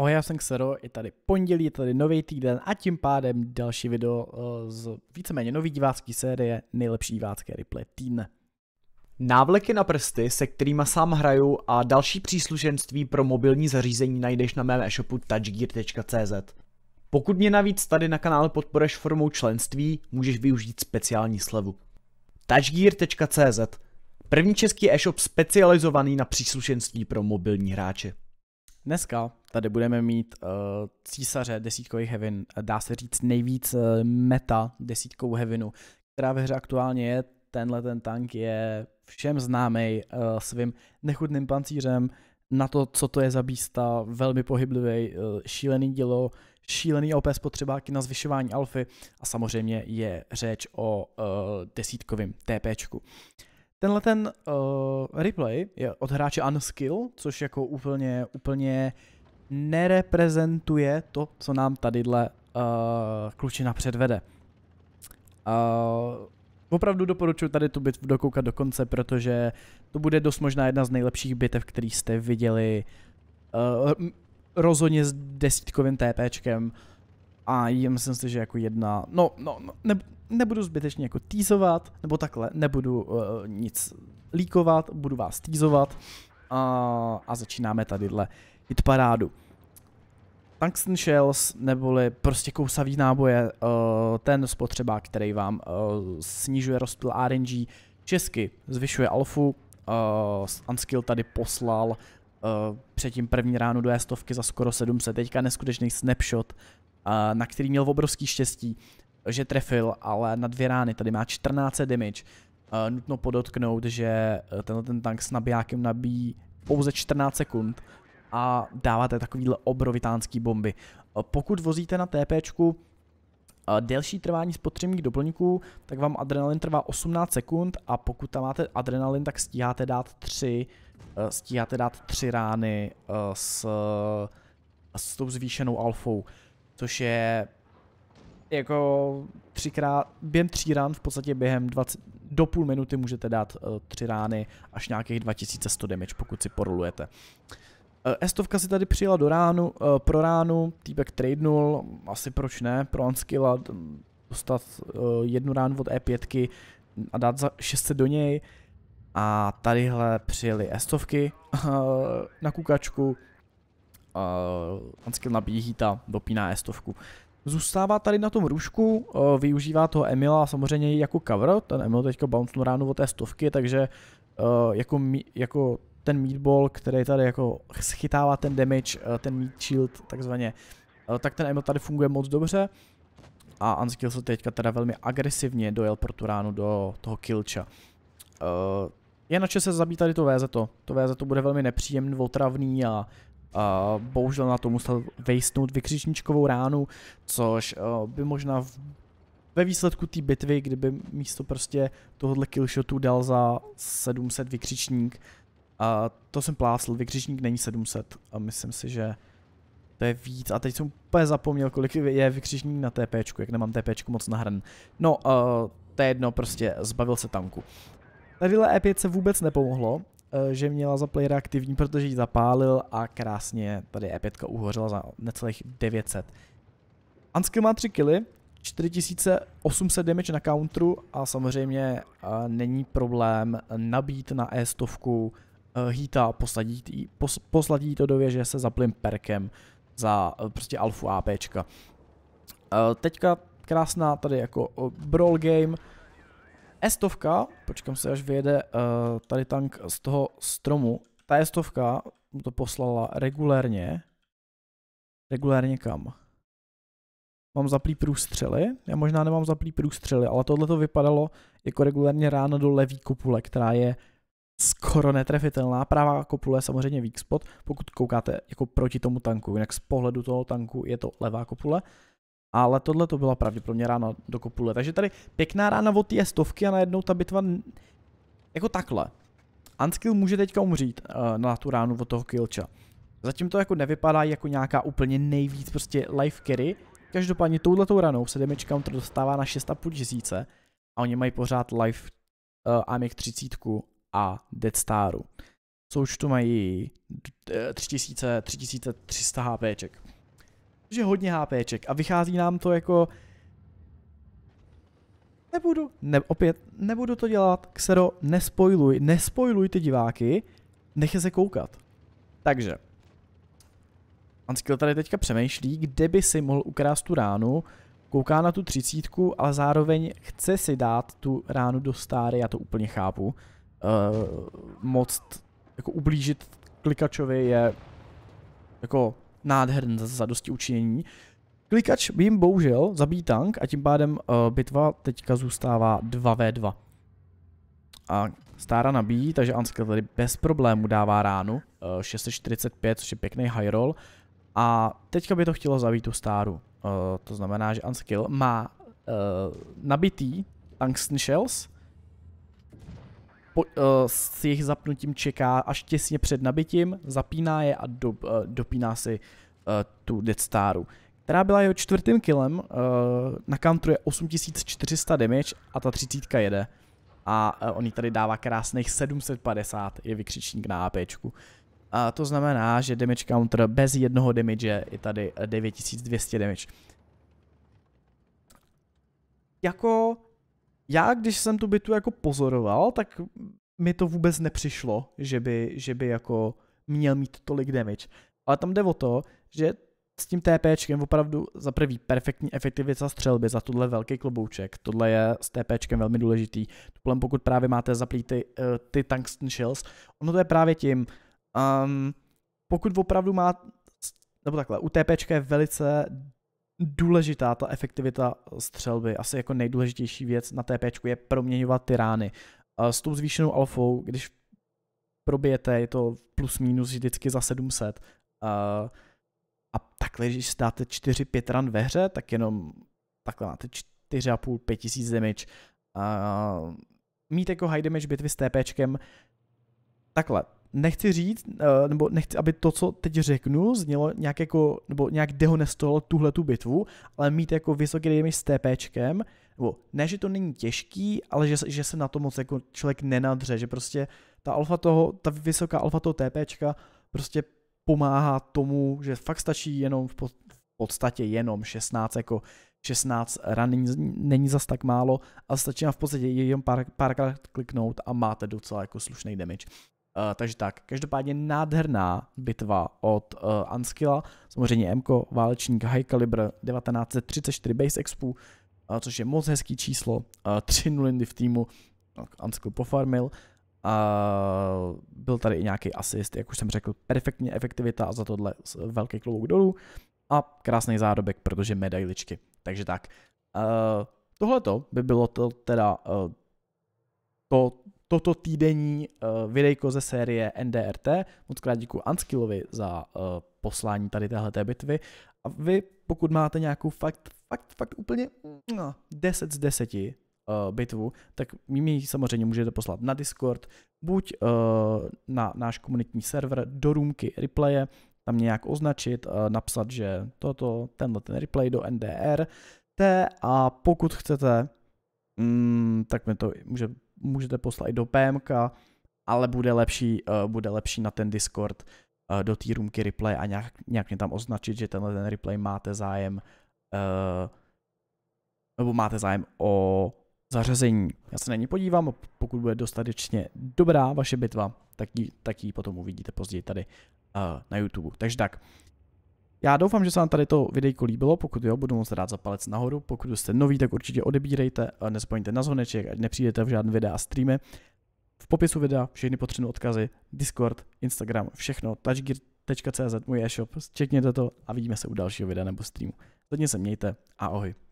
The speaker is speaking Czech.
Ahoj, já jsem Xero, je tady pondělí, je tady nový týden a tím pádem další video eh, z víceméně nový divácký série Nejlepší divácké replay týdne. Návleky na prsty, se kterými sám hraju a další příslušenství pro mobilní zařízení najdeš na mém e-shopu touchgear.cz. Pokud mě navíc tady na kanále podporeš formou členství, můžeš využít speciální slevu. touchgear.cz První český e-shop specializovaný na příslušenství pro mobilní hráče. Dneska tady budeme mít uh, císaře desítkových hevin, dá se říct nejvíc uh, meta desítkou hevinu, která ve hře aktuálně je. Tenhle ten tank je všem známý uh, eh, svým nechutným pancířem, na to, co to je za bísta, velmi pohyblivý, uh, šílený dílo, šílený OP spotřebáky na zvyšování alfy a samozřejmě je řeč o uh, desítkovém TPčku. Uh, Tenhle ten uh, replay je od hráče Unskill, což jako úplně, úplně nereprezentuje to, co nám tadyhle uh, klučina předvede. Uh, opravdu doporučuji tady tu bitvu dokoukat do konce, protože to bude dost možná jedna z nejlepších bitev, který jste viděli uh, rozhodně s desítkovým TPčkem. Uh, a myslím si, že jako jedna, no, no, no ne, nebudu zbytečně jako týzovat, nebo takhle, nebudu uh, nic líkovat, budu vás týzovat uh, a začínáme tadyhle parádu. Tungsten Shells, neboli prostě kousavý náboje, uh, ten spotřeba, který vám uh, snižuje rozptyl RNG, česky zvyšuje alfu, uh, Unskill tady poslal uh, předtím první ránu do stovky za skoro 700, teďka neskutečný snapshot na který měl obrovský štěstí, že trefil, ale na dvě rány, tady má 14 damage. Nutno podotknout, že e, tenhle ten tank s nabijákem nabíjí pouze 14 sekund a dáváte takovýhle obrovitánský bomby. Pokud vozíte na TPčku, delší trvání spotřebních doplňků, tak vám adrenalin trvá 18 sekund a pokud tam máte adrenalin, tak stíháte dát 3, e, stíháte dát tři rány e, s, s tou zvýšenou alfou což je jako třikrát, během tří rán v podstatě během 20, do půl minuty můžete dát uh, tři rány až nějakých 2100 damage, pokud si porolujete. Uh, Estovka si tady přijela do ránu, uh, pro ránu, týpek tradenul, asi proč ne, pro unskilla dostat uh, jednu ránu od E5 a dát za 600 do něj. A tadyhle přijeli Estovky uh, na kukačku, uh, eh, nabíjí ta dopíná estovku. Zůstává tady na tom růžku, uh, využívá toho Emila samozřejmě i jako cover, ten Emil teďka bounce ránu od té stovky, takže uh, jako, jako ten meatball, který tady jako schytává ten damage, uh, ten meat shield takzvaně, uh, tak ten Emil tady funguje moc dobře a Unskill se teďka teda velmi agresivně dojel pro tu ránu do toho killcha. Uh, je na čase zabít tady to VZ, to, to VZ to bude velmi nepříjemný, otravný a bohužel na to musel vejstnout vykřičničkovou ránu, což uh, by možná v, ve výsledku té bitvy, kdyby místo prostě tohohle killshotu dal za 700 vykřičník, uh, to jsem plásl, vykřičník není 700 a myslím si, že to je víc. A teď jsem úplně zapomněl, kolik je vykřičník na TP, jak nemám TP moc nahrn. No, uh, to je jedno, prostě zbavil se tanku. Tadyhle E5 se vůbec nepomohlo Eh, že měla za player aktivní, protože ji zapálil a krásně tady E5 uhořela za necelých 900. Unskill má 3 killy, 4800 damage na counteru a samozřejmě uh, není problém nabít na E100 uh, eh, a posladit, posladit to do věže se zaplým perkem za uh, prostě alfu APčka. Uh, teďka krásná tady jako brawl game, Stovka, počkám se, až vyjede uh, tady tank z toho stromu. Ta stovka mu to poslala regulérně. Regulérně kam? Mám zaplý průstřely? Já možná nemám zaplý průstřely, ale tohle to vypadalo jako regulérně ráno do levý kopule, která je skoro netrefitelná. Pravá kopule je samozřejmě weak spot, pokud koukáte jako proti tomu tanku, jinak z pohledu toho tanku je to levá kopule. Ale tohle to byla pravděpodobně rána do kopule. Takže tady pěkná rána od té stovky a najednou ta bitva jako takhle. Unskill může teďka umřít uh, na tu ránu od toho Kilcha. Zatím to jako nevypadá jako nějaká úplně nejvíc prostě life carry. Každopádně touhletou ranou se damage counter dostává na 6,5 tisíce a oni mají pořád life uh, Amic 30 a Dead Staru. Co už tu mají 3000, 3300 HPček že hodně HPček a vychází nám to jako... Nebudu, ne, opět, nebudu to dělat, Xero, nespojluj, nespojluj ty diváky, nech se koukat. Takže, Anskill tady teďka přemýšlí, kde by si mohl ukrást tu ránu, kouká na tu třicítku, ale zároveň chce si dát tu ránu do stáry, já to úplně chápu. Uh, eh, moc jako ublížit klikačovi je jako nádherné zadosti učinění. Klikač by jim bohužel zabíjí tank a tím pádem uh, bitva teďka zůstává 2v2. A Stára nabíjí, takže Anska tady bez problému dává ránu. Uh, eh, 645, což je pěkný high roll. A teďka by to chtělo zabít tu stáru. Uh, to znamená, že Anskill má uh, nabitý Tungsten Shells po, uh, s jejich zapnutím čeká až těsně před nabitím, zapíná je a do, uh, dopíná si uh, tu Death Staru, která byla jeho čtvrtým killem, uh, na counteru je 8400 damage a ta třicítka jede. A uh, on jí tady dává krásných 750, je vykřičník na APčku. A to znamená, že damage counter bez jednoho damage je tady 9200 damage. Jako já, když jsem tu bitvu jako pozoroval, tak mi to vůbec nepřišlo, že by, že by jako měl mít tolik damage. Ale tam jde o to, že s tím TPčkem opravdu za prvý perfektní efektivita střelby za tohle velký klobouček. Tohle je s TPčkem velmi důležitý. Tuplem pokud právě máte zaplý ty, uh, ty tungsten shells, ono to je právě tím, um, pokud opravdu má, nebo takhle, u TPčka je velice důležitá ta efektivita střelby, asi jako nejdůležitější věc na TP je proměňovat ty rány. S tou zvýšenou alfou, když probijete, je to plus minus vždycky za 700. A takhle, když dáte 4-5 ran ve hře, tak jenom takhle máte 4,5-5 tisíc damage. Mít jako high damage bitvy s TPčkem, takhle, nechci říct, eh, nebo nechci, aby to, co teď řeknu, znělo nějak jako, nebo nějak dehonestovalo tuhle tu bitvu, ale mít jako vysoký damage s TPčkem, nebo ne, že to není těžký, ale že, že se na to moc jako člověk nenadře, že prostě ta alfa toho, ta vysoká alfa toho TPčka prostě pomáhá tomu, že fakt stačí jenom v, pod, v podstatě jenom 16 jako 16 ran není, není zas tak málo a stačí vám v podstatě jenom pár, párkrát kliknout a máte docela jako slušný damage. Uh, takže tak, každopádně nádherná bitva od uh, Unskilla, samozřejmě MKO, válečník High Caliber 1934 Base Expo, uh, což je moc hezký číslo, uh, 3 nulindy v týmu, Unskill pofarmil, uh, byl tady i nějaký assist, jak už jsem řekl, perfektní efektivita a za tohle velký klobouk dolů a krásný zárobek, protože medailičky, takže tak. Uh, tohleto by bylo to, teda uh, to, toto týdenní uh, videjko ze série NDRT. Moc krát děkuji Anskillovi za uh, poslání tady téhleté bitvy. A vy, pokud máte nějakou fakt, fakt, fakt úplně no, 10 z 10 uh, eh, bitvu, tak mi ji samozřejmě můžete poslat na Discord, buď uh, na náš komunitní server do roomky replaye, tam nějak označit, uh, napsat, že toto, tenhle ten replay do NDRT a pokud chcete, mm, tak mi to může můžete poslat i do PMK, ale bude lepší, uh, bude lepší na ten Discord uh, do té roomky replay a nějak, nějak mě tam označit, že tenhle ten replay máte zájem uh, nebo máte zájem o zařazení. Já se na ní podívám a pokud bude dostatečně dobrá vaše bitva, tak ji, tak ji potom uvidíte později tady uh, na YouTube. Takže tak, já doufám, že se vám tady to videjko líbilo, pokud jo, budu moc rád za palec nahoru, pokud jste nový, tak určitě odebírejte, nezapomeňte na zvoneček, ať nepřijdete v žádné videa a streamy. V popisu videa všechny potřebné odkazy, Discord, Instagram, všechno, touchgear.cz, můj e-shop, čekněte to a vidíme se u dalšího videa nebo streamu. Zatím se mějte a ohy.